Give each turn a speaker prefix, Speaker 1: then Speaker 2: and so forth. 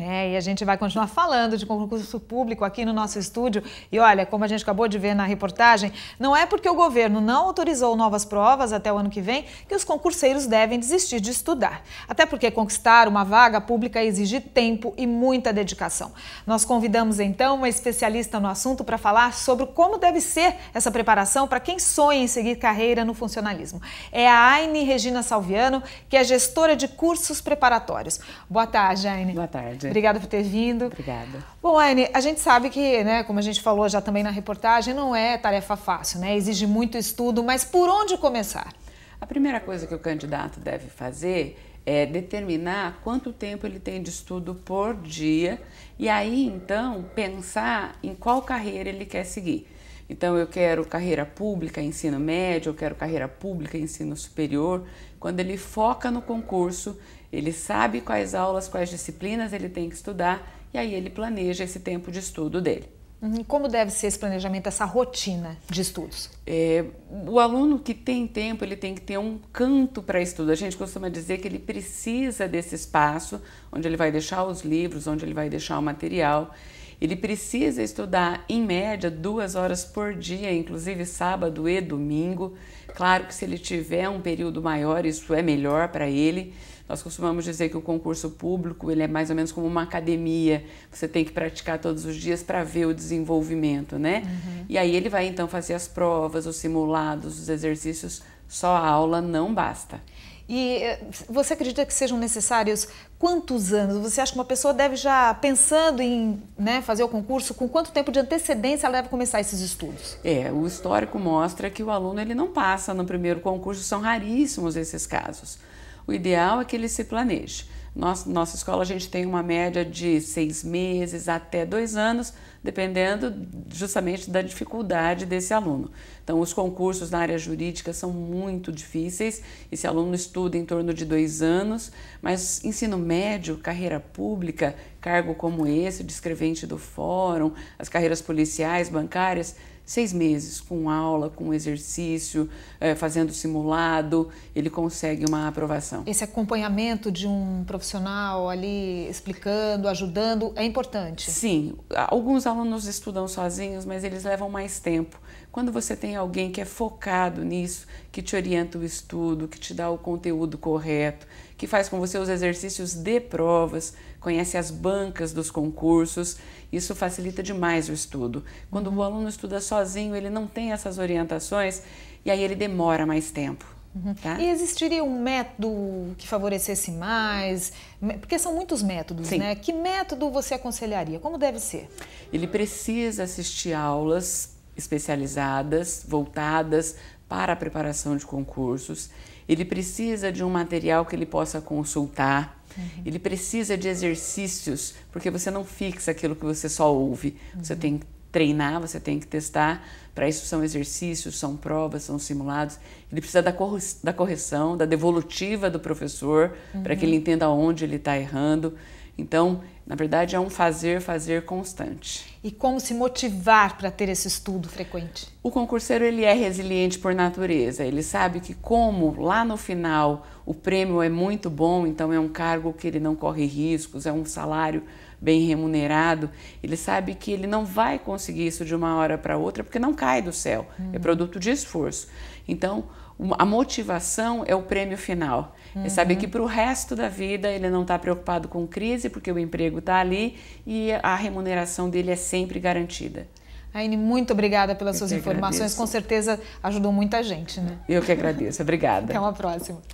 Speaker 1: É, e a gente vai continuar falando de concurso público aqui no nosso estúdio. E olha, como a gente acabou de ver na reportagem, não é porque o governo não autorizou novas provas até o ano que vem que os concurseiros devem desistir de estudar. Até porque conquistar uma vaga pública exige tempo e muita dedicação. Nós convidamos então uma especialista no assunto para falar sobre como deve ser essa preparação para quem sonha em seguir carreira no funcionalismo. É a Aine Regina Salviano, que é gestora de cursos preparatórios. Boa tarde, Aine. Boa tarde. Obrigada por ter vindo. Obrigada. Bom, Anne, a gente sabe que, né, como a gente falou já também na reportagem, não é tarefa fácil, né? Exige muito estudo, mas por onde começar? A primeira
Speaker 2: coisa que o candidato deve fazer é determinar quanto tempo ele tem de estudo por dia e aí então pensar em qual carreira ele quer seguir. Então eu quero carreira pública, ensino médio, eu quero carreira pública, ensino superior. Quando ele foca no concurso, ele sabe quais aulas, quais disciplinas ele tem que estudar e aí ele planeja esse tempo de estudo dele.
Speaker 1: Uhum. Como deve ser esse planejamento, essa rotina de estudos?
Speaker 2: É, o aluno que tem tempo, ele tem que ter um canto para estudo. A gente costuma dizer que ele precisa desse espaço onde ele vai deixar os livros, onde ele vai deixar o material. Ele precisa estudar, em média, duas horas por dia, inclusive sábado e domingo. Claro que se ele tiver um período maior, isso é melhor para ele. Nós costumamos dizer que o concurso público ele é mais ou menos como uma academia. Você tem que praticar todos os dias para ver o desenvolvimento, né? Uhum. E aí ele vai então fazer as provas, os simulados, os exercícios. Só a aula não basta.
Speaker 1: E eh, você acredita que sejam necessários quantos anos? Você acha que uma pessoa deve já pensando em né, fazer o concurso, com quanto tempo de antecedência ela deve começar esses estudos?
Speaker 2: É, o histórico mostra que o aluno ele não passa no primeiro concurso, são raríssimos esses casos o ideal é que ele se planeje. Nossa, nossa escola a gente tem uma média de seis meses até dois anos, dependendo justamente da dificuldade desse aluno. Então, os concursos na área jurídica são muito difíceis. Esse aluno estuda em torno de dois anos, mas ensino médio, carreira pública, cargo como esse, de escrevente do fórum, as carreiras policiais, bancárias, seis meses, com aula, com exercício, é, fazendo simulado, ele consegue uma aprovação.
Speaker 1: Esse acompanhamento de um profissional ali explicando, ajudando, é importante? Sim. Alguns alunos estudam sozinhos, mas eles levam mais
Speaker 2: tempo. Quando você tem alguém que é focado nisso, que te orienta o estudo, que te dá o conteúdo correto, que faz com você os exercícios de provas, conhece as bancas dos concursos. Isso facilita demais o estudo. Quando uhum. o aluno estuda sozinho, ele não tem essas orientações e aí ele demora mais tempo. Uhum. Tá? E existiria
Speaker 1: um método que favorecesse mais? Porque são muitos métodos, Sim. né? Que método você aconselharia? Como deve ser?
Speaker 2: Ele precisa assistir aulas especializadas, voltadas para a preparação de concursos, ele precisa de um material que ele possa consultar, uhum. ele precisa de exercícios, porque você não fixa aquilo que você só ouve, uhum. você tem que treinar, você tem que testar. Para isso são exercícios, são provas, são simulados. Ele precisa da, corre da correção, da devolutiva do professor, uhum. para que ele uhum. entenda onde ele está errando. Então, na verdade, é um fazer, fazer constante.
Speaker 1: E como se motivar para ter esse estudo frequente?
Speaker 2: O concurseiro ele é resiliente por natureza. Ele sabe que como lá no final o prêmio é muito bom, então é um cargo que ele não corre riscos, é um salário bem remunerado. Ele sabe que ele não vai conseguir isso de uma hora para outra porque não cai do céu. Hum. É uhum. produto de esforço. Então, a motivação é o prêmio final. É uhum. É saber que para o resto da vida ele não está preocupado com crise, porque o emprego
Speaker 1: está ali e a remuneração dele é sempre garantida. Aine, muito obrigada pelas Eu suas informações. Agradeço. Com certeza ajudou muita gente, né? Eu que agradeço. Obrigada. Até uma próxima.